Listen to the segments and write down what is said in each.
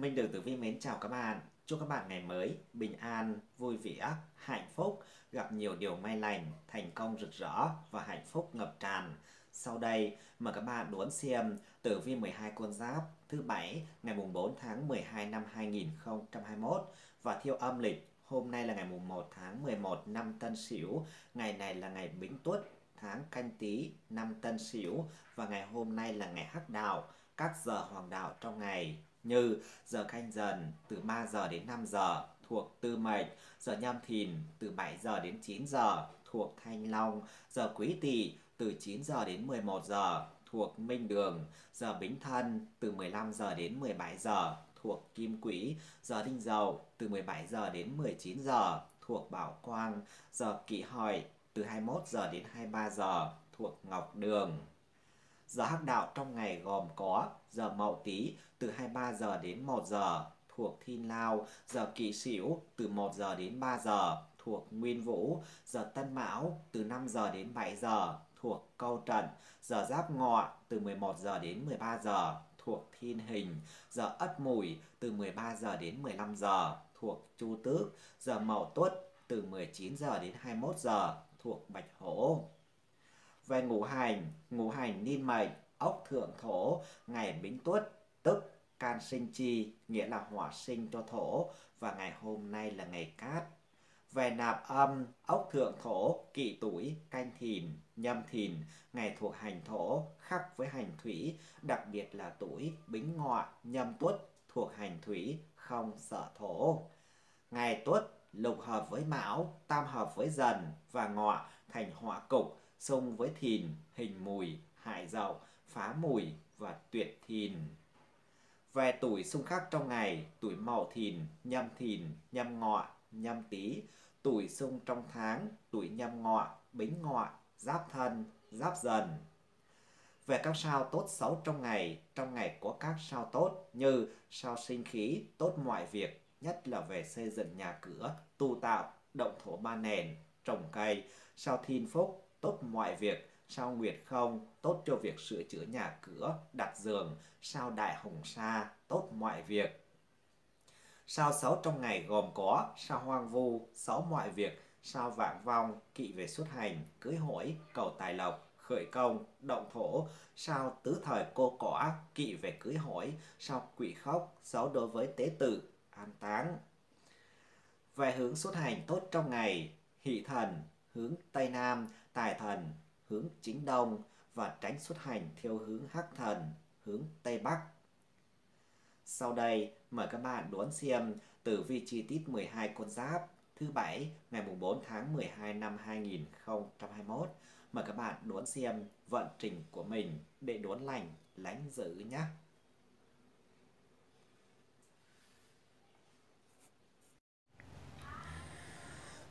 Minh Đường Tử Vi mến chào các bạn. Chúc các bạn ngày mới bình an, vui vẻ, hạnh phúc, gặp nhiều điều may lành, thành công rực rỡ và hạnh phúc ngập tràn. Sau đây, mời các bạn đón xem Tử Vi 12 con giáp thứ bảy ngày mùng 4 tháng 12 năm 2021 và theo âm lịch Hôm nay là ngày mùng 1 tháng 11 năm Tân Sửu, ngày này là ngày Bính Tuất, tháng Canh Tý năm Tân Sửu và ngày hôm nay là ngày Hắc Đạo, các giờ hoàng đạo trong ngày như giờ canh dần từ 3 giờ đến 5 giờ thuộc Tư Mệnh, giờ Nhâm Thìn từ 7 giờ đến 9 giờ thuộc Thanh Long, giờ Quý Tỵ từ 9 giờ đến 11 giờ thuộc Minh Đường, giờ Bính Thân từ 15 giờ đến 17 giờ thuộc Kim quỹ, giờ Đinh Dậu từ 17 giờ đến 19 giờ thuộc Bảo Quang, giờ Kỷ Hợi từ 21 giờ đến 23 giờ thuộc Ngọc Đường. Giờ hắc đạo trong ngày gồm có giờ mậu tý từ 23 giờ đến 1 giờ thuộc Thiên Lao, giờ kỵ Sửu từ 1 giờ đến 3 giờ thuộc Nguyên Vũ, giờ Tân Mão từ 5 giờ đến 7 giờ thuộc Câu trận, giờ Giáp Ngọ từ 11 giờ đến 13 giờ thuộc Thiên Hình, giờ Ất Mùi từ 13 giờ đến 15 giờ thuộc Chu Tước, giờ Mậu Tuất từ 19 giờ đến 21 giờ thuộc Bạch Hổ về ngũ hành, ngũ hành niên mệnh, ốc thượng thổ, ngày bính tuất, tức can sinh chi, nghĩa là hỏa sinh cho thổ, và ngày hôm nay là ngày cát. Về nạp âm, ốc thượng thổ, kỵ tuổi, canh thìn, nhâm thìn, ngày thuộc hành thổ, khắc với hành thủy, đặc biệt là tuổi bính ngọ, nhâm tuất, thuộc hành thủy, không sợ thổ. Ngày tuất lục hợp với mão, tam hợp với dần và ngọ thành hỏa cục, xông với thìn, hình mùi, hại dậu, phá mùi và tuyệt thìn. Về tuổi xung khắc trong ngày, tuổi mậu thìn, nhâm thìn, nhâm ngọ, nhâm tý, tuổi xung trong tháng, tuổi nhâm ngọ, bính ngọ, giáp thân, giáp dần. Về các sao tốt xấu trong ngày, trong ngày có các sao tốt như sao sinh khí, tốt mọi việc, nhất là về xây dựng nhà cửa, tu tạo, động thổ ba nền, trồng cây, sao thiên phúc, tốt mọi việc, sao nguyệt không, tốt cho việc sửa chữa nhà cửa, đặt giường, sao đại hồng sa, tốt mọi việc. Sao xấu trong ngày gồm có sao hoang vu, xấu mọi việc, sao vạn vong, kỵ về xuất hành, cưới hỏi, cầu tài lộc, khởi công, động thổ, sao tứ thời cô cỏ, kỵ về cưới hỏi, sao quỷ khóc, xấu đối với tế tử, an táng. Về hướng xuất hành tốt trong ngày, hỷ thần, hướng Tây Nam tài thần hướng chính Đông và tránh xuất hành theo hướng Hắc thần hướng Tây Bắc. Sau đây, mời các bạn đoán xem tử vi chi tiết 12 con giáp thứ bảy ngày 4 tháng 12 năm 2021. Mời các bạn đoán xem vận trình của mình để đoán lành, lánh dữ nhé.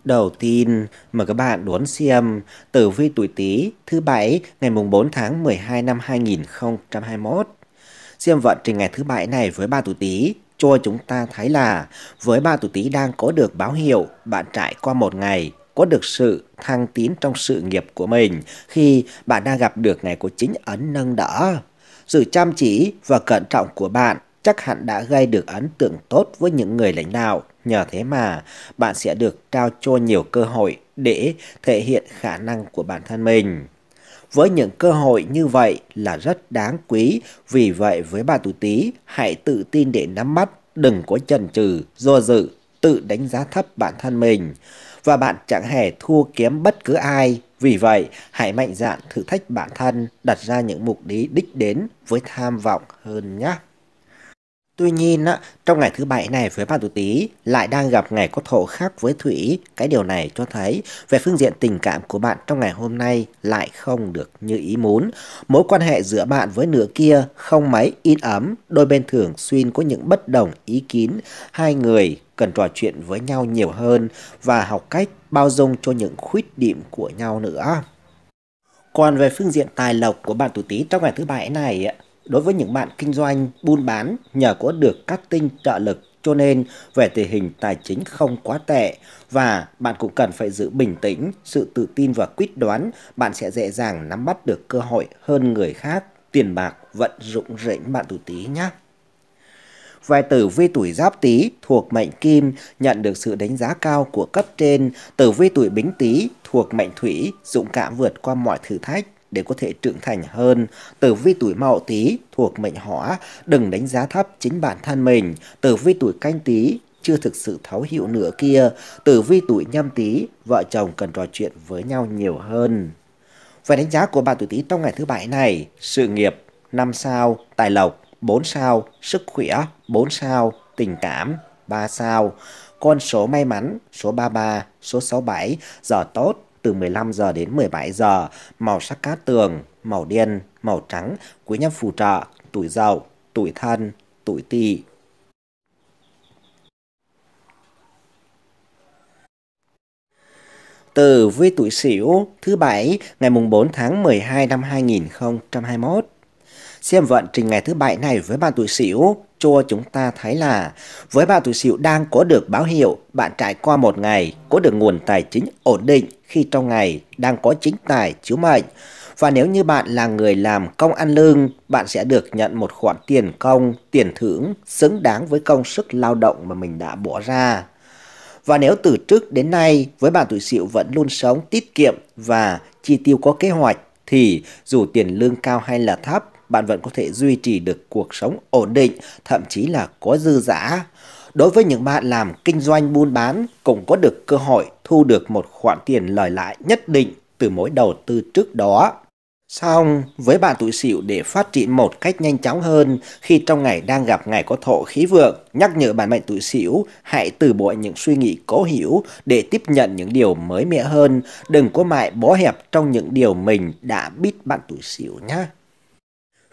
Đầu tiên, mời các bạn đón xem tử vi tuổi Tý thứ bảy ngày mùng 4 tháng 12 năm 2021. Xem vận trình ngày thứ bảy này với ba tuổi Tý cho chúng ta thấy là với ba tuổi Tý đang có được báo hiệu bạn trải qua một ngày có được sự thăng tiến trong sự nghiệp của mình khi bạn đang gặp được ngày của chính ấn nâng đỡ. Sự chăm chỉ và cẩn trọng của bạn chắc hẳn đã gây được ấn tượng tốt với những người lãnh đạo Nhờ thế mà bạn sẽ được trao cho nhiều cơ hội để thể hiện khả năng của bản thân mình. Với những cơ hội như vậy là rất đáng quý, vì vậy với bà tù Tý hãy tự tin để nắm bắt, đừng có chần chừ, do dự, tự đánh giá thấp bản thân mình. Và bạn chẳng hề thua kém bất cứ ai, vì vậy hãy mạnh dạn thử thách bản thân, đặt ra những mục đích đích đến với tham vọng hơn nhé. Tuy nhiên, á, trong ngày thứ bảy này với bạn tuổi Tý lại đang gặp ngày có thổ khác với Thủy. Cái điều này cho thấy về phương diện tình cảm của bạn trong ngày hôm nay lại không được như ý muốn. Mối quan hệ giữa bạn với nửa kia không mấy in ấm, đôi bên thường xuyên có những bất đồng ý kiến. Hai người cần trò chuyện với nhau nhiều hơn và học cách bao dung cho những khuyết điểm của nhau nữa. Còn về phương diện tài lộc của bạn tuổi Tý trong ngày thứ bảy này, đối với những bạn kinh doanh, buôn bán nhờ có được các tinh trợ lực cho nên về tình hình tài chính không quá tệ và bạn cũng cần phải giữ bình tĩnh, sự tự tin và quyết đoán, bạn sẽ dễ dàng nắm bắt được cơ hội hơn người khác. Tiền bạc vận dụng rỉnh bạn tuổi tí nhé. Về tử vi tuổi giáp tý thuộc mệnh kim nhận được sự đánh giá cao của cấp trên, tử vi tuổi bính tý thuộc mệnh thủy dũng cảm vượt qua mọi thử thách để có thể trưởng thành hơn. Tử vi tuổi Mậu Tý thuộc mệnh Hỏa, đừng đánh giá thấp chính bản thân mình. Tử vi tuổi Canh Tý chưa thực sự thấu hiểu nửa kia. Tử vi tuổi Nhâm Tý, vợ chồng cần trò chuyện với nhau nhiều hơn. Về đánh giá của bạn tuổi Tý trong ngày thứ bảy này, sự nghiệp 5 sao, tài lộc 4 sao, sức khỏe 4 sao, tình cảm 3 sao. Con số may mắn số 33, số 67, giờ tốt từ 15 giờ đến 17 giờ, màu sắc cát tường, màu đen, màu trắng, quý nhân phù trợ, tuổi dậu, tuổi thân, tuổi tỵ. Từ với tuổi Sửu thứ bảy ngày mùng 4 tháng 12 năm 2021. Xem vận trình ngày thứ bảy này với bạn tuổi Sửu cho chúng ta thấy là với bạn tuổi Sửu đang có được báo hiệu bạn trải qua một ngày có được nguồn tài chính ổn định khi trong ngày đang có chính tài chiếu mệnh. Và nếu như bạn là người làm công ăn lương, bạn sẽ được nhận một khoản tiền công, tiền thưởng xứng đáng với công sức lao động mà mình đã bỏ ra. Và nếu từ trước đến nay với bạn tuổi Sửu vẫn luôn sống tiết kiệm và chi tiêu có kế hoạch thì dù tiền lương cao hay là thấp, bạn vẫn có thể duy trì được cuộc sống ổn định, thậm chí là có dư dả. Đối với những bạn làm kinh doanh buôn bán cũng có được cơ hội thu được một khoản tiền lời lãi nhất định từ mối đầu tư trước đó. Xong, với bạn tuổi sửu để phát triển một cách nhanh chóng hơn khi trong ngày đang gặp ngày có thổ khí vượng, nhắc nhở bạn mệnh tuổi sửu hãy từ bỏ những suy nghĩ cố hữu để tiếp nhận những điều mới mẻ hơn, đừng có mãi bó hẹp trong những điều mình đã biết bạn tuổi sửu nhé.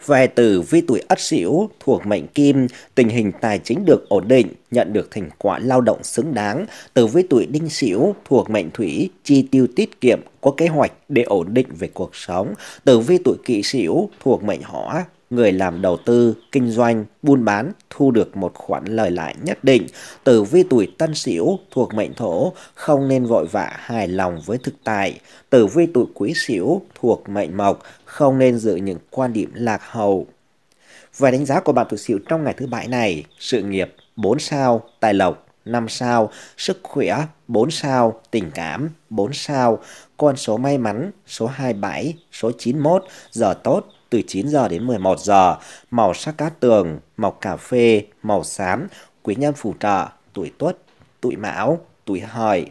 Về từ vi tuổi Ất Sửu thuộc mệnh Kim, tình hình tài chính được ổn định, nhận được thành quả lao động xứng đáng. Từ vi tuổi Đinh Sửu thuộc mệnh Thủy, chi tiêu tiết kiệm, có kế hoạch để ổn định về cuộc sống. Từ vi tuổi Kỷ Sửu thuộc mệnh Hỏa, người làm đầu tư, kinh doanh, buôn bán thu được một khoản lời lại nhất định. Tử vi tuổi Tân Sửu thuộc mệnh Thổ, không nên vội vã hài lòng với thực tại. Tử vi tuổi Quý Sửu thuộc mệnh Mộc, không nên giữ những quan điểm lạc hậu. Về đánh giá của bạn thực sự trong ngày thứ bảy này, sự nghiệp 4 sao, tài lộc 5 sao, sức khỏe 4 sao, tình cảm 4 sao, con số may mắn số 27, số 91, giờ tốt từ 9 giờ đến 11 giờ, màu sắc cát tường, màu cà phê, màu xám, quý nhân phù trợ, tuổi tuất, tuổi mão, tuổi hợi.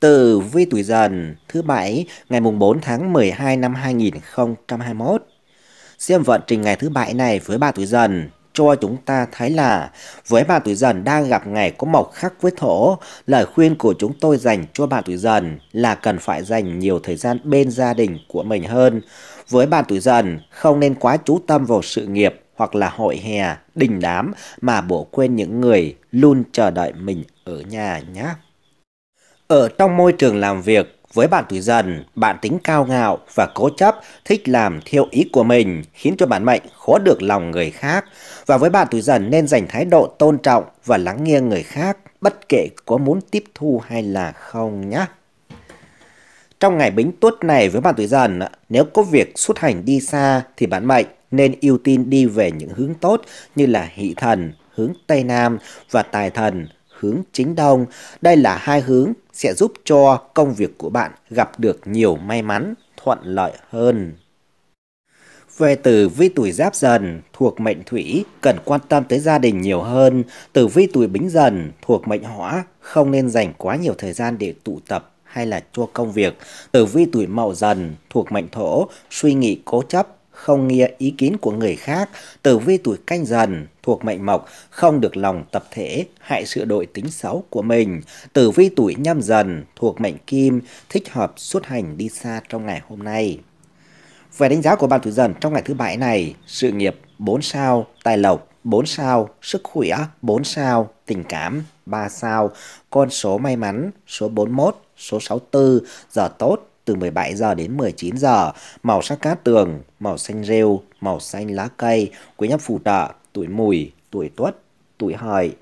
từ vi tuổi dần thứ bảy ngày mùng 4 tháng 12 năm 2021. Xem vận trình ngày thứ bảy này với ba tuổi dần cho chúng ta thấy là với ba tuổi dần đang gặp ngày có mộc khắc với thổ, lời khuyên của chúng tôi dành cho bạn tuổi dần là cần phải dành nhiều thời gian bên gia đình của mình hơn. Với bạn tuổi dần, không nên quá chú tâm vào sự nghiệp hoặc là hội hè, đình đám mà bỏ quên những người luôn chờ đợi mình ở nhà nhé. Ở trong môi trường làm việc, với bạn tuổi dần, bạn tính cao ngạo và cố chấp, thích làm theo ý của mình, khiến cho bản mệnh khó được lòng người khác. Và với bạn tuổi dần nên dành thái độ tôn trọng và lắng nghe người khác, bất kể có muốn tiếp thu hay là không nhé. Trong ngày bính tuất này với bạn tuổi dần, nếu có việc xuất hành đi xa thì bản mệnh nên ưu tiên đi về những hướng tốt như là hỷ thần, hướng Tây Nam và tài thần, hướng chính đông. Đây là hai hướng sẽ giúp cho công việc của bạn gặp được nhiều may mắn, thuận lợi hơn. Về tử vi tuổi giáp dần thuộc mệnh thủy cần quan tâm tới gia đình nhiều hơn. Tử vi tuổi bính dần thuộc mệnh hỏa không nên dành quá nhiều thời gian để tụ tập hay là cho công việc. Tử vi tuổi mậu dần thuộc mệnh thổ suy nghĩ cố chấp không nghe ý kiến của người khác, tử vi tuổi canh dần, thuộc mệnh mộc, không được lòng tập thể, hại sự đội tính xấu của mình. Tử vi tuổi nhâm dần, thuộc mệnh kim, thích hợp xuất hành đi xa trong ngày hôm nay. Về đánh giá của bạn tuổi dần trong ngày thứ bảy này, sự nghiệp 4 sao, tài lộc 4 sao, sức khỏe 4 sao, tình cảm 3 sao, con số may mắn số 41, số 64, giờ tốt từ 17 giờ đến 19 giờ, màu sắc cát tường, màu xanh rêu, màu xanh lá cây, quý nhân phù trợ, tuổi mùi, tuổi tuất, tuổi hợi.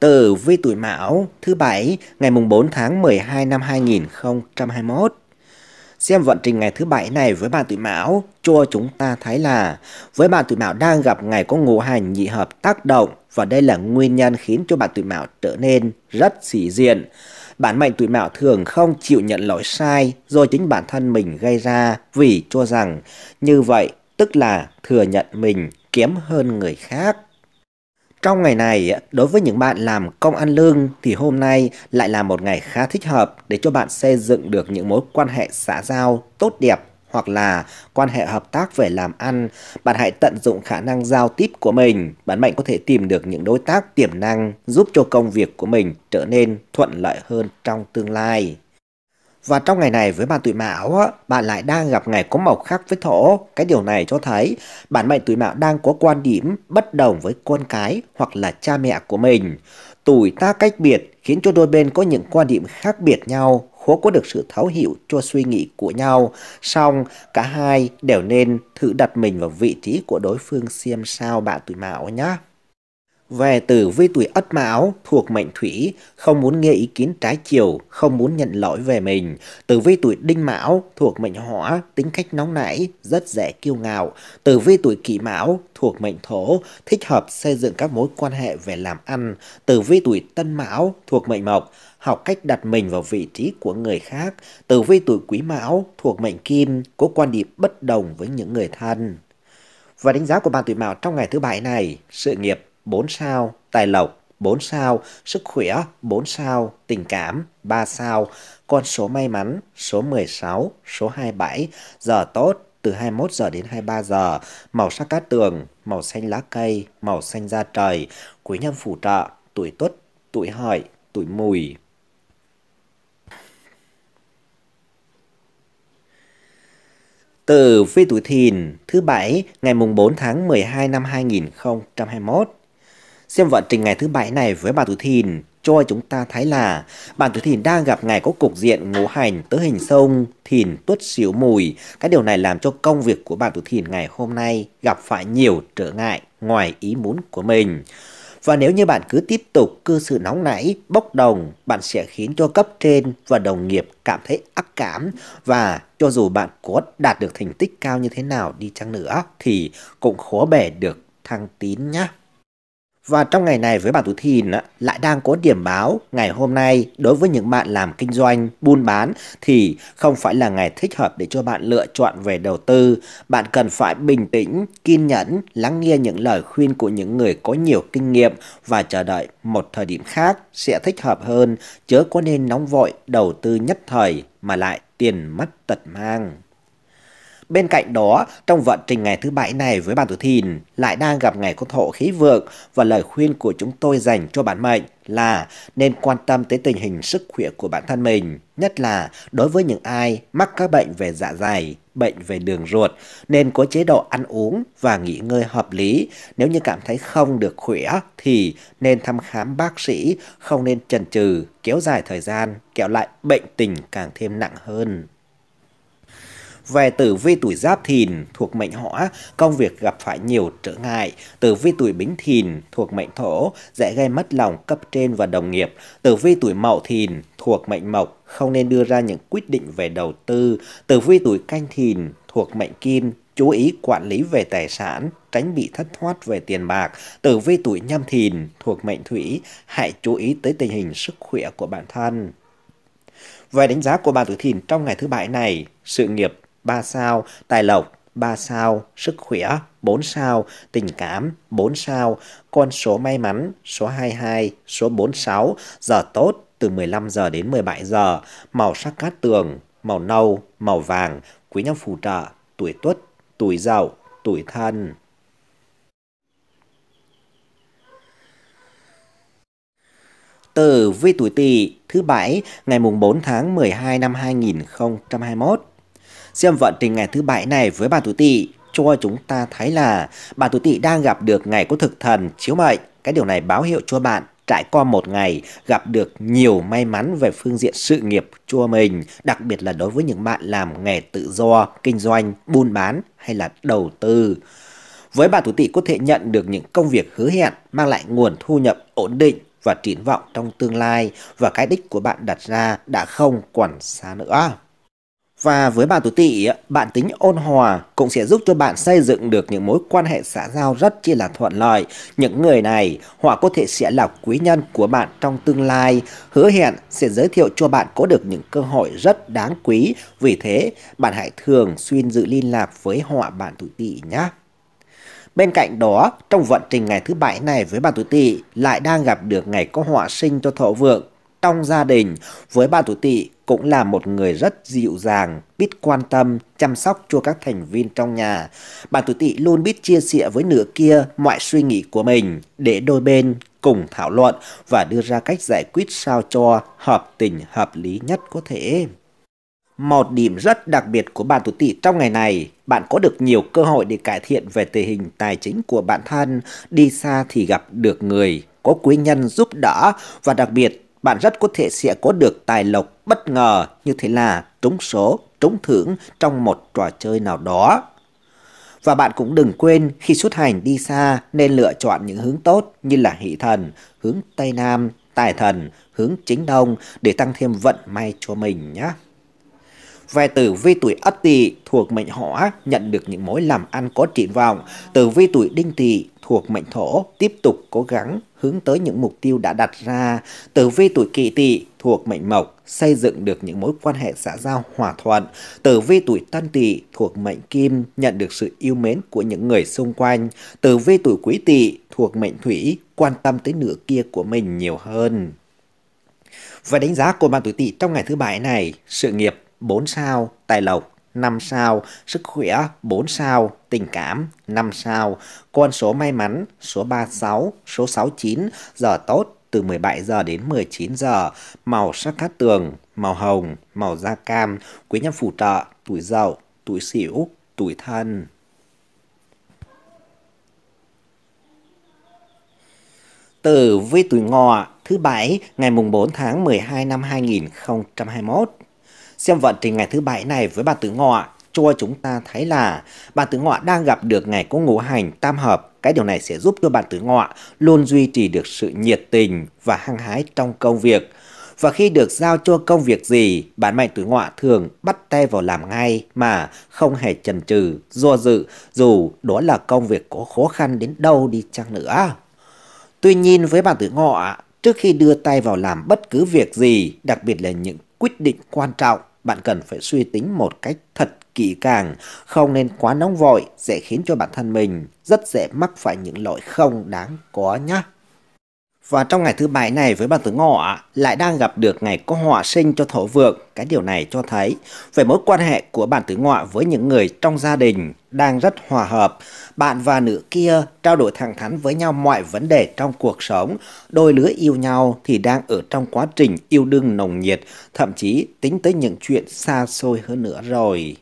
Tử vi tuổi Mão thứ bảy ngày mùng 4 tháng 12 năm 2021. Xem vận trình ngày thứ bảy này với bạn tuổi Mão cho chúng ta thấy là với bạn tuổi Mão đang gặp ngày có ngũ hành nhị hợp tác động và đây là nguyên nhân khiến cho bạn tuổi Mão trở nên rất sĩ diện. Bản mệnh tuổi Mão thường không chịu nhận lỗi sai do chính bản thân mình gây ra vì cho rằng như vậy tức là thừa nhận mình kém hơn người khác. Trong ngày này, đối với những bạn làm công ăn lương thì hôm nay lại là một ngày khá thích hợp để cho bạn xây dựng được những mối quan hệ xã giao tốt đẹp hoặc là quan hệ hợp tác về làm ăn, bạn hãy tận dụng khả năng giao tiếp của mình. Bạn mạnh có thể tìm được những đối tác tiềm năng giúp cho công việc của mình trở nên thuận lợi hơn trong tương lai. Và trong ngày này với bạn tuổi mão, á, bạn lại đang gặp ngày có màu khác với thổ. Cái điều này cho thấy bạn mệnh tuổi mão đang có quan điểm bất đồng với con cái hoặc là cha mẹ của mình. Tuổi ta cách biệt khiến cho đôi bên có những quan điểm khác biệt nhau, khó có được sự thấu hiểu cho suy nghĩ của nhau. Song, cả hai đều nên thử đặt mình vào vị trí của đối phương xem sao bạn tuổi mão nhé. Về tử vi tuổi ất mão thuộc mệnh thủy, không muốn nghe ý kiến trái chiều, không muốn nhận lỗi về mình. Tử vi tuổi đinh mão thuộc mệnh hỏa, tính cách nóng nảy, rất dễ kiêu ngạo. Tử vi tuổi kỷ mão thuộc mệnh thổ, thích hợp xây dựng các mối quan hệ về làm ăn. Tử vi tuổi tân mão thuộc mệnh mộc, học cách đặt mình vào vị trí của người khác. Tử vi tuổi quý mão thuộc mệnh kim, có quan điểm bất đồng với những người thân. Và đánh giá của bạn tuổi mão trong ngày thứ bảy này, sự nghiệp 4 sao, tài lộc 4 sao, sức khỏe 4 sao, tình cảm 3 sao, con số may mắn số 16, số 27, giờ tốt từ 21 giờ đến 23 giờ, màu sắc cát tường, màu xanh lá cây, màu xanh da trời, quý nhân phù trợ, tuổi tuất, tuổi hợi, tuổi mùi. từ phi tuổi thìn thứ bảy ngày mùng 4 tháng 12 năm 2021 Xem vận trình ngày thứ bảy này với bà tuổi Thìn, cho chúng ta thấy là bản tuổi thìn đang gặp ngày có cục diện ngũ hành tứ hình sông thìn tuất xíu mùi cái điều này làm cho công việc của bản tuổi thìn ngày hôm nay gặp phải nhiều trở ngại ngoài ý muốn của mình và nếu như bạn cứ tiếp tục cư xử nóng nảy bốc đồng bạn sẽ khiến cho cấp trên và đồng nghiệp cảm thấy ác cảm và cho dù bạn có đạt được thành tích cao như thế nào đi chăng nữa thì cũng khó bể được thăng tín nhé và trong ngày này với bạn tuổi thìn lại đang có điểm báo ngày hôm nay đối với những bạn làm kinh doanh, buôn bán thì không phải là ngày thích hợp để cho bạn lựa chọn về đầu tư. Bạn cần phải bình tĩnh, kiên nhẫn, lắng nghe những lời khuyên của những người có nhiều kinh nghiệm và chờ đợi một thời điểm khác sẽ thích hợp hơn, chớ có nên nóng vội đầu tư nhất thời mà lại tiền mất tật mang. Bên cạnh đó, trong vận trình ngày thứ bảy này với bạn tuổi thìn lại đang gặp ngày con thọ khí vượng và lời khuyên của chúng tôi dành cho bạn mệnh là nên quan tâm tới tình hình sức khỏe của bản thân mình, nhất là đối với những ai mắc các bệnh về dạ dày, bệnh về đường ruột, nên có chế độ ăn uống và nghỉ ngơi hợp lý. Nếu như cảm thấy không được khỏe thì nên thăm khám bác sĩ, không nên chần chừ, kéo dài thời gian, kéo lại bệnh tình càng thêm nặng hơn. Về tử vi tuổi giáp thìn thuộc mệnh hỏa, công việc gặp phải nhiều trở ngại. Tử vi tuổi bính thìn thuộc mệnh thổ, dễ gây mất lòng cấp trên và đồng nghiệp. Tử vi tuổi mậu thìn thuộc mệnh mộc, không nên đưa ra những quyết định về đầu tư. Tử vi tuổi canh thìn thuộc mệnh kim, chú ý quản lý về tài sản, tránh bị thất thoát về tiền bạc. Tử vi tuổi nhâm thìn thuộc mệnh thủy, hãy chú ý tới tình hình sức khỏe của bản thân. Về đánh giá của bạn tuổi thìn trong ngày thứ bảy này, sự nghiệp 3 sao, tài lộc 3 sao, sức khỏe 4 sao, tình cảm 4 sao, con số may mắn số 22, số 46, giờ tốt từ 15 giờ đến 17 giờ, màu sắc cát tường, màu nâu, màu vàng, quý nhân phù trợ, tuổi tuất, tuổi dậu, tuổi thân. Tử vi tuổi tỵ thứ bảy ngày mùng 4 tháng 12 năm 2021 xem vận trình ngày thứ bảy này với bà tuổi tỵ cho chúng ta thấy là bà tuổi tỵ đang gặp được ngày có thực thần chiếu mệnh. Cái điều này báo hiệu cho bạn trải qua một ngày gặp được nhiều may mắn về phương diện sự nghiệp cho mình, đặc biệt là đối với những bạn làm nghề tự do, kinh doanh, buôn bán hay là đầu tư. Với bà tuổi tỵ có thể nhận được những công việc hứa hẹn mang lại nguồn thu nhập ổn định và triển vọng trong tương lai và cái đích của bạn đặt ra đã không còn xa nữa. Và với bạn tuổi tỵ, bạn tính ôn hòa cũng sẽ giúp cho bạn xây dựng được những mối quan hệ xã giao rất chi là thuận lợi. Những người này, họ có thể sẽ là quý nhân của bạn trong tương lai, hứa hẹn sẽ giới thiệu cho bạn có được những cơ hội rất đáng quý. Vì thế, bạn hãy thường xuyên giữ liên lạc với họ bạn tuổi tỵ nhé. Bên cạnh đó, trong vận trình ngày thứ bảy này với bạn tuổi tỵ lại đang gặp được ngày có họa sinh cho thọ vượng trong gia đình với bạn tuổi tỵ cũng là một người rất dịu dàng, biết quan tâm, chăm sóc cho các thành viên trong nhà. Bạn tuổi tỵ luôn biết chia sẻ với nửa kia mọi suy nghĩ của mình để đôi bên cùng thảo luận và đưa ra cách giải quyết sao cho hợp tình hợp lý nhất có thể. Một điểm rất đặc biệt của bạn tuổi tỵ trong ngày này, bạn có được nhiều cơ hội để cải thiện về tình hình tài chính của bản thân, đi xa thì gặp được người có quý nhân giúp đỡ và đặc biệt bạn rất có thể sẽ có được tài lộc bất ngờ như thế là trúng số, trúng thưởng trong một trò chơi nào đó. Và bạn cũng đừng quên khi xuất hành đi xa nên lựa chọn những hướng tốt như là hỷ thần, hướng Tây Nam, tài thần, hướng chính đông để tăng thêm vận may cho mình nhé. Về tử vi tuổi Ất Tỵ thuộc mệnh Hỏa nhận được những mối làm ăn có triển vọng. Tử vi tuổi Đinh Tỵ thuộc mệnh Thổ tiếp tục cố gắng hướng tới những mục tiêu đã đặt ra. Tử vi tuổi Kỷ Tỵ thuộc mệnh Mộc xây dựng được những mối quan hệ xã giao hòa thuận. Tử vi tuổi Tân Tỵ thuộc mệnh Kim nhận được sự yêu mến của những người xung quanh. Tử vi tuổi Quý Tỵ thuộc mệnh Thủy quan tâm tới nửa kia của mình nhiều hơn. Và đánh giá của bạn tuổi Tỵ trong ngày thứ bảy này, sự nghiệp 4 sao, tài lộc 5 sao, sức khỏe 4 sao, tình cảm 5 sao, con số may mắn số 36, số 69, giờ tốt từ 17 giờ đến 19 giờ, màu sắc cát tường, màu hồng, màu da cam, quý nhân phù trợ, tuổi dậu, tuổi sửu, tuổi thân. Tử vi tuổi ngọ thứ bảy ngày mùng 4 tháng 12 năm 2021. Xem vận trình ngày thứ bảy này với bà tử Ngọ cho chúng ta thấy là bà tử Ngọ đang gặp được ngày có ngũ hành tam hợp. Cái điều này sẽ giúp cho bà tử Ngọ luôn duy trì được sự nhiệt tình và hăng hái trong công việc. Và khi được giao cho công việc gì, bản mệnh tử Ngọ thường bắt tay vào làm ngay mà không hề chần chừ, do dự dù đó là công việc có khó khăn đến đâu đi chăng nữa. Tuy nhiên với bản tử Ngọ, trước khi đưa tay vào làm bất cứ việc gì, đặc biệt là những quyết định quan trọng bạn cần phải suy tính một cách thật kỹ càng, không nên quá nóng vội, dễ khiến cho bản thân mình rất dễ mắc phải những lỗi không đáng có nhé. Và trong ngày thứ bảy này với bản tử ngọ lại đang gặp được ngày có họa sinh cho thổ vượng. Cái điều này cho thấy về mối quan hệ của bản tử ngọ với những người trong gia đình đang rất hòa hợp. Bạn và nữ kia trao đổi thẳng thắn với nhau mọi vấn đề trong cuộc sống. Đôi lứa yêu nhau thì đang ở trong quá trình yêu đương nồng nhiệt, thậm chí tính tới những chuyện xa xôi hơn nữa rồi.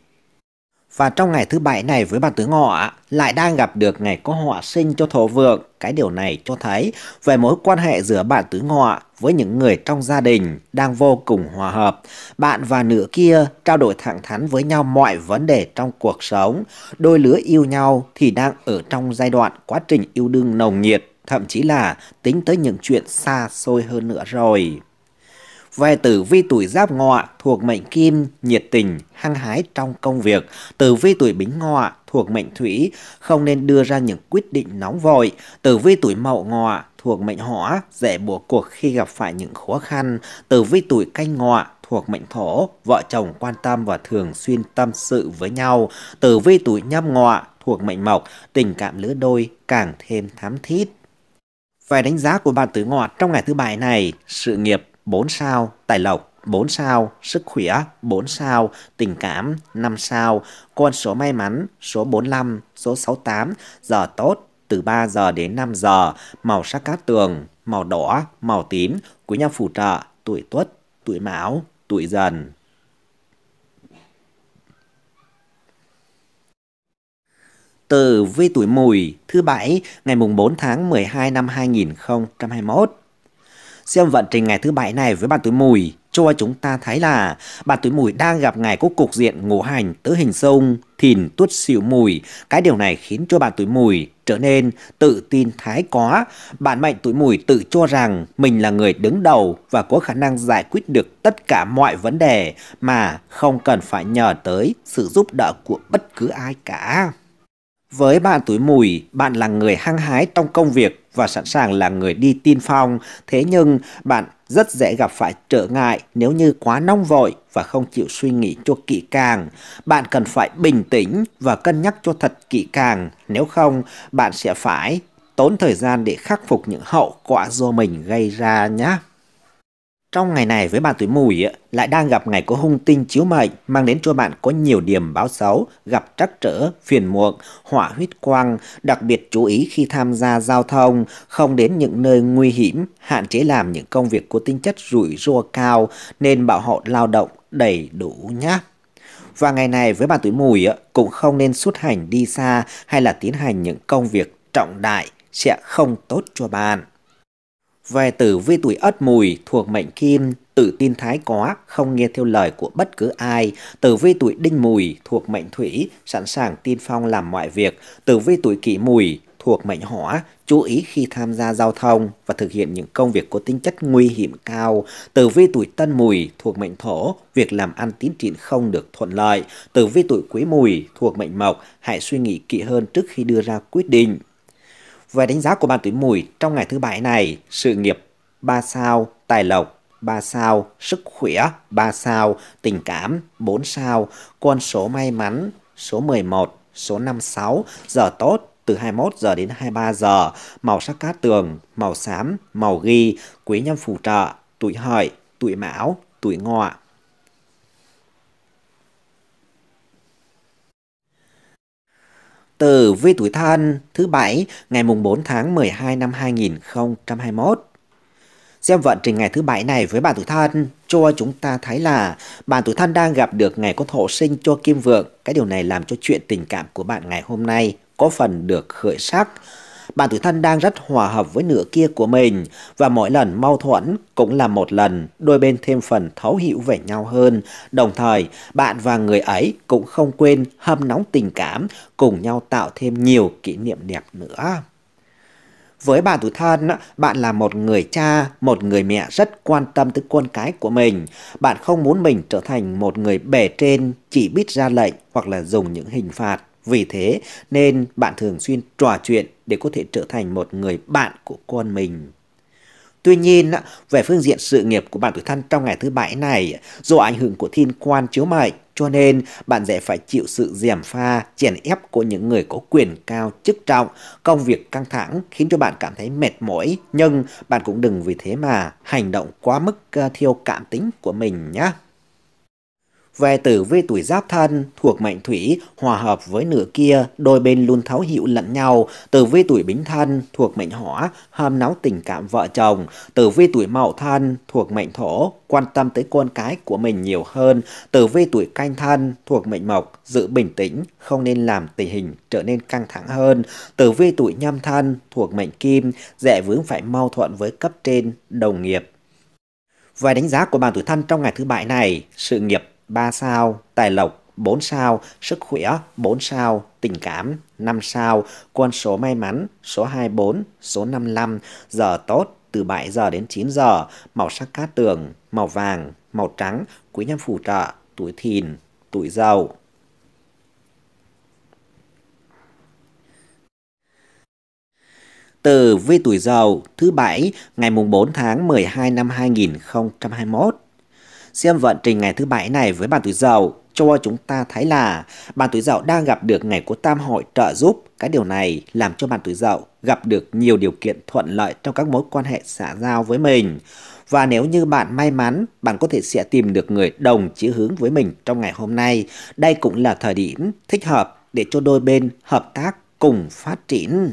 Và trong ngày thứ bảy này với bà tướng họ lại đang gặp được ngày có họa sinh cho thổ vượng. Cái điều này cho thấy về mối quan hệ giữa bạn tướng họ với những người trong gia đình đang vô cùng hòa hợp. Bạn và nữ kia trao đổi thẳng thắn với nhau mọi vấn đề trong cuộc sống. Đôi lứa yêu nhau thì đang ở trong giai đoạn quá trình yêu đương nồng nhiệt, thậm chí là tính tới những chuyện xa xôi hơn nữa rồi. Về tử vi tuổi giáp ngọ thuộc mệnh kim, nhiệt tình, hăng hái trong công việc. Tử vi tuổi bính ngọ thuộc mệnh thủy, không nên đưa ra những quyết định nóng vội. Tử vi tuổi mậu ngọ thuộc mệnh hỏa, dễ bùa cuộc khi gặp phải những khó khăn. Tử vi tuổi canh ngọ thuộc mệnh thổ, vợ chồng quan tâm và thường xuyên tâm sự với nhau. Tử vi tuổi nhâm ngọ thuộc mệnh mộc, tình cảm lứa đôi càng thêm thắm thiết. Về đánh giá của bạn tử ngọ trong ngày thứ bảy này, sự nghiệp 4 sao tài lộc, 4 sao sức khỏe, 4 sao tình cảm, 5 sao con số may mắn, số 45, số 68, giờ tốt từ 3 giờ đến 5 giờ, màu sắc cát tường, màu đỏ, màu tím, quý nhân phù trợ, tuổi tuất, tuổi mão, tuổi dần. từ vi tuổi mùi thứ bảy ngày mùng 4 tháng 12 năm 2021 xem vận trình ngày thứ bảy này với bàn tuổi mùi cho chúng ta thấy là bàn tuổi mùi đang gặp ngày có cục diện ngũ hành tứ hình sông thìn tuất xỉu mùi cái điều này khiến cho bạn tuổi mùi trở nên tự tin thái quá bạn mệnh tuổi mùi tự cho rằng mình là người đứng đầu và có khả năng giải quyết được tất cả mọi vấn đề mà không cần phải nhờ tới sự giúp đỡ của bất cứ ai cả với bạn tuổi mùi, bạn là người hăng hái trong công việc và sẵn sàng là người đi tiên phong, thế nhưng bạn rất dễ gặp phải trở ngại nếu như quá nông vội và không chịu suy nghĩ cho kỹ càng. Bạn cần phải bình tĩnh và cân nhắc cho thật kỹ càng, nếu không bạn sẽ phải tốn thời gian để khắc phục những hậu quả do mình gây ra nhé. Trong ngày này với bạn tuổi mùi lại đang gặp ngày có hung tinh chiếu mệnh mang đến cho bạn có nhiều điểm báo xấu, gặp trắc trở, phiền muộn, hỏa huyết quang, đặc biệt chú ý khi tham gia giao thông, không đến những nơi nguy hiểm, hạn chế làm những công việc có tính chất rủi ro cao nên bảo hộ lao động đầy đủ nhé. Và ngày này với bạn tuổi mùi cũng không nên xuất hành đi xa hay là tiến hành những công việc trọng đại sẽ không tốt cho bạn. Về tử vi tuổi ất mùi thuộc mệnh kim, tự tin thái quá, không nghe theo lời của bất cứ ai. Tử vi tuổi đinh mùi thuộc mệnh thủy, sẵn sàng tin phong làm mọi việc. Tử vi tuổi kỷ mùi thuộc mệnh hỏa, chú ý khi tham gia giao thông và thực hiện những công việc có tính chất nguy hiểm cao. Tử vi tuổi tân mùi thuộc mệnh thổ, việc làm ăn tín triển không được thuận lợi. Tử vi tuổi quý mùi thuộc mệnh mộc, hãy suy nghĩ kỹ hơn trước khi đưa ra quyết định. Về đánh giá của ban tuổi mùi trong ngày thứ bảy này, sự nghiệp 3 sao, tài lộc 3 sao, sức khỏe 3 sao, tình cảm 4 sao, con số may mắn số 11, số 56, giờ tốt từ 21 giờ đến 23 giờ, màu sắc cát tường, màu xám, màu ghi, quý nhân phù trợ, tuổi hợi, tuổi mão, tuổi ngọ. từ Vi Tuổi Thân thứ Bảy ngày mùng 4 tháng 12 năm 2021. Xem vận trình ngày thứ Bảy này với bạn Tuổi Thân cho chúng ta thấy là bạn Tuổi Thân đang gặp được ngày có thổ sinh cho Kim Vượng. Cái điều này làm cho chuyện tình cảm của bạn ngày hôm nay có phần được khởi sắc bạn tuổi thân đang rất hòa hợp với nửa kia của mình và mỗi lần mâu thuẫn cũng là một lần đôi bên thêm phần thấu hiểu về nhau hơn. Đồng thời, bạn và người ấy cũng không quên hâm nóng tình cảm cùng nhau tạo thêm nhiều kỷ niệm đẹp nữa. Với bạn tuổi thân, bạn là một người cha, một người mẹ rất quan tâm tới con cái của mình. Bạn không muốn mình trở thành một người bề trên, chỉ biết ra lệnh hoặc là dùng những hình phạt. Vì thế nên bạn thường xuyên trò chuyện để có thể trở thành một người bạn của con mình. Tuy nhiên, về phương diện sự nghiệp của bạn tuổi thân trong ngày thứ bảy này, do ảnh hưởng của thiên quan chiếu mệnh, cho nên bạn sẽ phải chịu sự gièm pha, chèn ép của những người có quyền cao chức trọng, công việc căng thẳng khiến cho bạn cảm thấy mệt mỏi, nhưng bạn cũng đừng vì thế mà hành động quá mức ờ, thiêu cảm tính của mình nhé. Về tử vi tuổi giáp thân, thuộc mệnh thủy, hòa hợp với nửa kia, đôi bên luôn thấu hiểu lẫn nhau. Tử vi tuổi bính thân, thuộc mệnh hỏa, ham nóng tình cảm vợ chồng. Tử vi tuổi mậu thân, thuộc mệnh thổ, quan tâm tới con cái của mình nhiều hơn. Tử vi tuổi canh thân, thuộc mệnh mộc, giữ bình tĩnh, không nên làm tình hình trở nên căng thẳng hơn. Tử vi tuổi nhâm thân, thuộc mệnh kim, dễ vướng phải mâu thuẫn với cấp trên, đồng nghiệp. Vài đánh giá của bạn tuổi thân trong ngày thứ bảy này, sự nghiệp 3 sao, tài lộc 4 sao, sức khỏe 4 sao, tình cảm 5 sao, quân số may mắn số 24, số 55, giờ tốt từ 7 giờ đến 9 giờ, màu sắc cát tường, màu vàng, màu trắng, quý nhân phù trợ, tuổi thìn, tuổi dậu. Từ vi tuổi dậu thứ bảy ngày mùng 4 tháng 12 năm 2021 xem vận trình ngày thứ bảy này với bàn tuổi dậu cho chúng ta thấy là bàn tuổi dậu đang gặp được ngày của tam hội trợ giúp. Cái điều này làm cho bàn tuổi dậu gặp được nhiều điều kiện thuận lợi trong các mối quan hệ xã giao với mình. Và nếu như bạn may mắn, bạn có thể sẽ tìm được người đồng chí hướng với mình trong ngày hôm nay. Đây cũng là thời điểm thích hợp để cho đôi bên hợp tác cùng phát triển.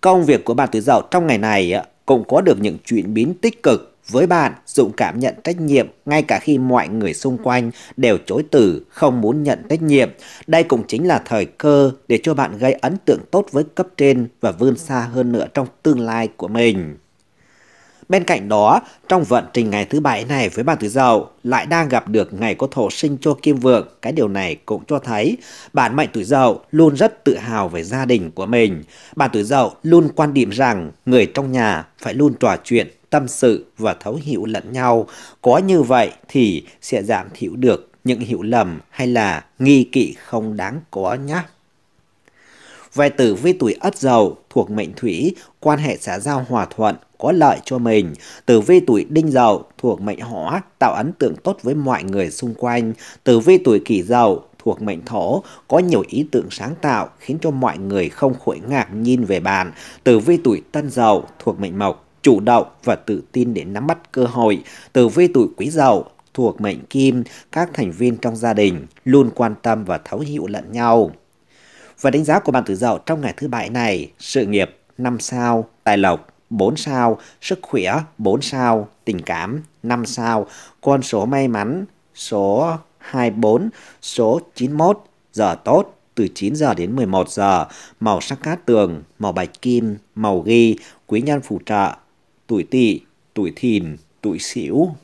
Công việc của bạn tuổi dậu trong ngày này cũng có được những chuyển biến tích cực với bạn, Dũng cảm nhận trách nhiệm ngay cả khi mọi người xung quanh đều chối từ, không muốn nhận trách nhiệm. Đây cũng chính là thời cơ để cho bạn gây ấn tượng tốt với cấp trên và vươn xa hơn nữa trong tương lai của mình. Bên cạnh đó, trong vận trình ngày thứ bảy này với bạn tuổi dậu lại đang gặp được ngày có thổ sinh cho kim vượng. Cái điều này cũng cho thấy bạn mệnh tuổi dậu luôn rất tự hào về gia đình của mình. Bạn tuổi dậu luôn quan điểm rằng người trong nhà phải luôn trò chuyện tâm sự và thấu hiểu lẫn nhau. Có như vậy thì sẽ giảm thiểu được những hiểu lầm hay là nghi kỵ không đáng có nhé. Về tử vi tuổi ất dậu thuộc mệnh thủy, quan hệ xã giao hòa thuận, có lợi cho mình. Tử vi tuổi đinh dậu thuộc mệnh hỏa, tạo ấn tượng tốt với mọi người xung quanh. Tử vi tuổi kỷ dậu thuộc mệnh thổ, có nhiều ý tưởng sáng tạo khiến cho mọi người không khỏi ngạc nhiên về bạn. Tử vi tuổi tân dậu thuộc mệnh mộc, chủ động và tự tin để nắm bắt cơ hội. Từ với tuổi quý giàu thuộc mệnh kim, các thành viên trong gia đình luôn quan tâm và thấu hiểu lẫn nhau. Và đánh giá của bạn tử dậu trong ngày thứ bảy này, sự nghiệp 5 sao, tài lộc 4 sao, sức khỏe 4 sao, tình cảm 5 sao, con số may mắn số 24, số 91, giờ tốt từ 9 giờ đến 11 giờ, màu sắc cát tường, màu bạch kim, màu ghi, quý nhân phù trợ, tuổi tỵ, tuổi thìn, tuổi sửu.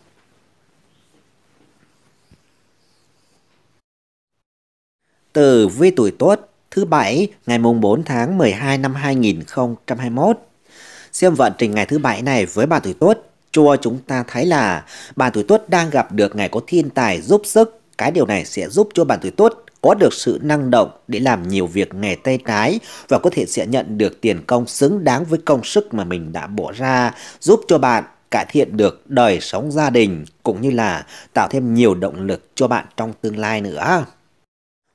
Tử vi tuổi Tuất thứ bảy ngày mùng 4 tháng 12 năm 2021. Xem vận trình ngày thứ bảy này với bà tuổi Tuất, chùa chúng ta thấy là bà tuổi Tuất đang gặp được ngày có thiên tài giúp sức, cái điều này sẽ giúp cho bạn tuổi Tuất có được sự năng động để làm nhiều việc nghề tay trái và có thể sẽ nhận được tiền công xứng đáng với công sức mà mình đã bỏ ra, giúp cho bạn cải thiện được đời sống gia đình cũng như là tạo thêm nhiều động lực cho bạn trong tương lai nữa.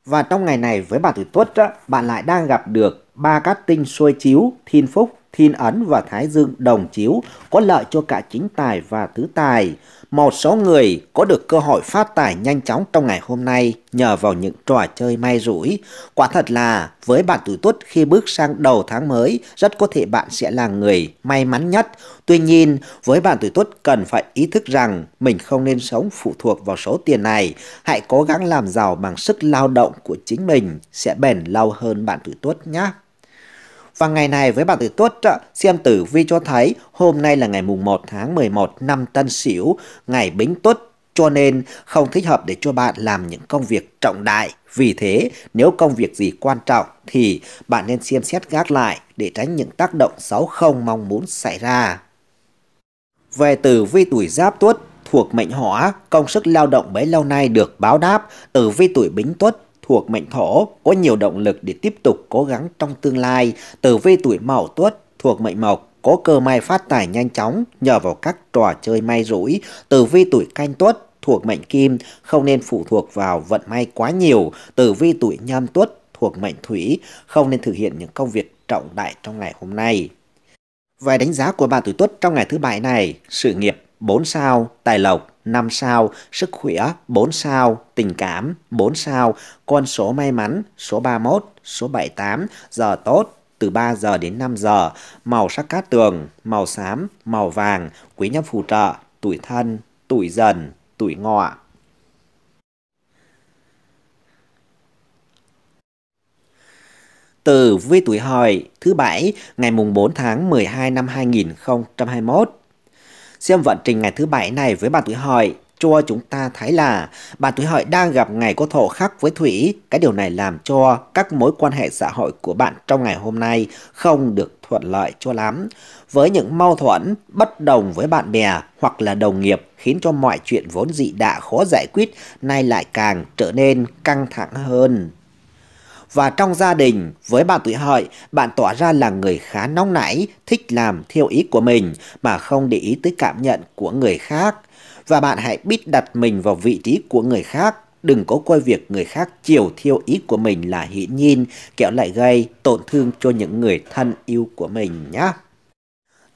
Và trong ngày này với bà tuổi tuất bạn lại đang gặp được ba cát tinh xuôi chiếu, thiên phúc, thiên ấn và thái dương đồng chiếu có lợi cho cả chính tài và tứ tài một số người có được cơ hội phát tài nhanh chóng trong ngày hôm nay nhờ vào những trò chơi may rủi. Quả thật là với bạn tuổi tuất khi bước sang đầu tháng mới rất có thể bạn sẽ là người may mắn nhất. Tuy nhiên với bạn tuổi tuất cần phải ý thức rằng mình không nên sống phụ thuộc vào số tiền này. Hãy cố gắng làm giàu bằng sức lao động của chính mình sẽ bền lâu hơn bạn tuổi tuất nhé. Và ngày này với bảng tử tuất, xem tử vi cho thấy hôm nay là ngày mùng 1 tháng 11 năm Tân Sửu, ngày Bính Tuất cho nên không thích hợp để cho bạn làm những công việc trọng đại. Vì thế, nếu công việc gì quan trọng thì bạn nên xem xét gác lại để tránh những tác động xấu không mong muốn xảy ra. Về tử vi tuổi giáp tuất thuộc mệnh hỏa, công sức lao động bấy lâu nay được báo đáp, tử vi tuổi bính tuất thuộc mệnh thổ có nhiều động lực để tiếp tục cố gắng trong tương lai. Tử vi tuổi mậu tuất thuộc mệnh mộc có cơ may phát tài nhanh chóng nhờ vào các trò chơi may rủi. Tử vi tuổi canh tuất thuộc mệnh kim không nên phụ thuộc vào vận may quá nhiều. Tử vi tuổi nhâm tuất thuộc mệnh thủy không nên thực hiện những công việc trọng đại trong ngày hôm nay. Vài đánh giá của bạn tuổi tuất trong ngày thứ bảy này, sự nghiệp 4 sao, tài lộc 5 sao, sức khỏe 4 sao, tình cảm 4 sao, con số may mắn số 31, số 78, giờ tốt từ 3 giờ đến 5 giờ, màu sắc cát tường, màu xám, màu vàng, quý nhân phù trợ, tuổi thân, tuổi dần, tuổi ngọ. Từ vi tuổi hợi thứ bảy ngày mùng 4 tháng 12 năm 2021 Xem vận trình ngày thứ bảy này với bà tuổi hợi cho chúng ta thấy là bà tuổi hợi đang gặp ngày có thổ khắc với thủy. Cái điều này làm cho các mối quan hệ xã hội của bạn trong ngày hôm nay không được thuận lợi cho lắm. Với những mâu thuẫn, bất đồng với bạn bè hoặc là đồng nghiệp khiến cho mọi chuyện vốn dị đã khó giải quyết nay lại càng trở nên căng thẳng hơn và trong gia đình với bạn tuổi hợi, bạn tỏ ra là người khá nóng nảy, thích làm theo ý của mình mà không để ý tới cảm nhận của người khác. Và bạn hãy biết đặt mình vào vị trí của người khác, đừng có coi việc người khác chiều theo ý của mình là hiển nhiên, kéo lại gây tổn thương cho những người thân yêu của mình nhé.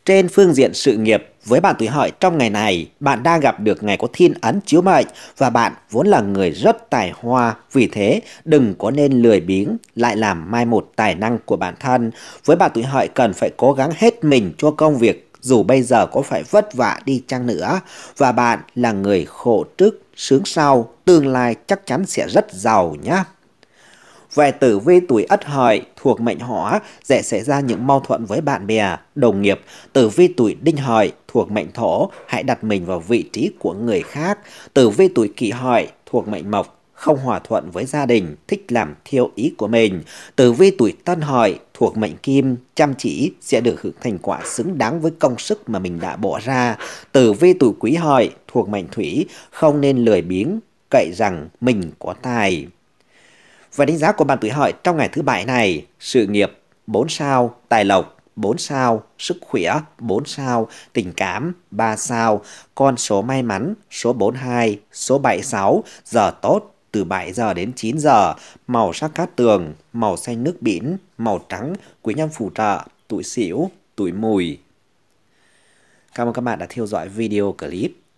Trên phương diện sự nghiệp, với bạn tuổi hợi trong ngày này, bạn đang gặp được ngày có thiên ấn chiếu mệnh và bạn vốn là người rất tài hoa, vì thế đừng có nên lười biếng lại làm mai một tài năng của bản thân. Với bạn tuổi hợi cần phải cố gắng hết mình cho công việc dù bây giờ có phải vất vả đi chăng nữa và bạn là người khổ trước sướng sau, tương lai chắc chắn sẽ rất giàu nhé. Về tử vi tuổi ất hợi thuộc mệnh hỏa dễ xảy ra những mâu thuẫn với bạn bè, đồng nghiệp. Tử vi tuổi đinh hợi thuộc mệnh thổ hãy đặt mình vào vị trí của người khác. Tử vi tuổi kỷ hợi thuộc mệnh mộc không hòa thuận với gia đình, thích làm theo ý của mình. Tử vi tuổi tân hợi thuộc mệnh kim, chăm chỉ sẽ được hưởng thành quả xứng đáng với công sức mà mình đã bỏ ra. Tử vi tuổi quý hợi thuộc mệnh thủy, không nên lười biếng, cậy rằng mình có tài. Và đánh giá của bạn tuổi hợi trong ngày thứ bảy này, sự nghiệp 4 sao, tài lộc 4 sao, sức khỏe 4 sao, tình cảm 3 sao, con số may mắn số 42, số 76, giờ tốt từ 7 giờ đến 9 giờ, màu sắc cát tường, màu xanh nước biển, màu trắng, quý nhân phù trợ, tuổi xỉu, tuổi mùi. Cảm ơn các bạn đã theo dõi video clip.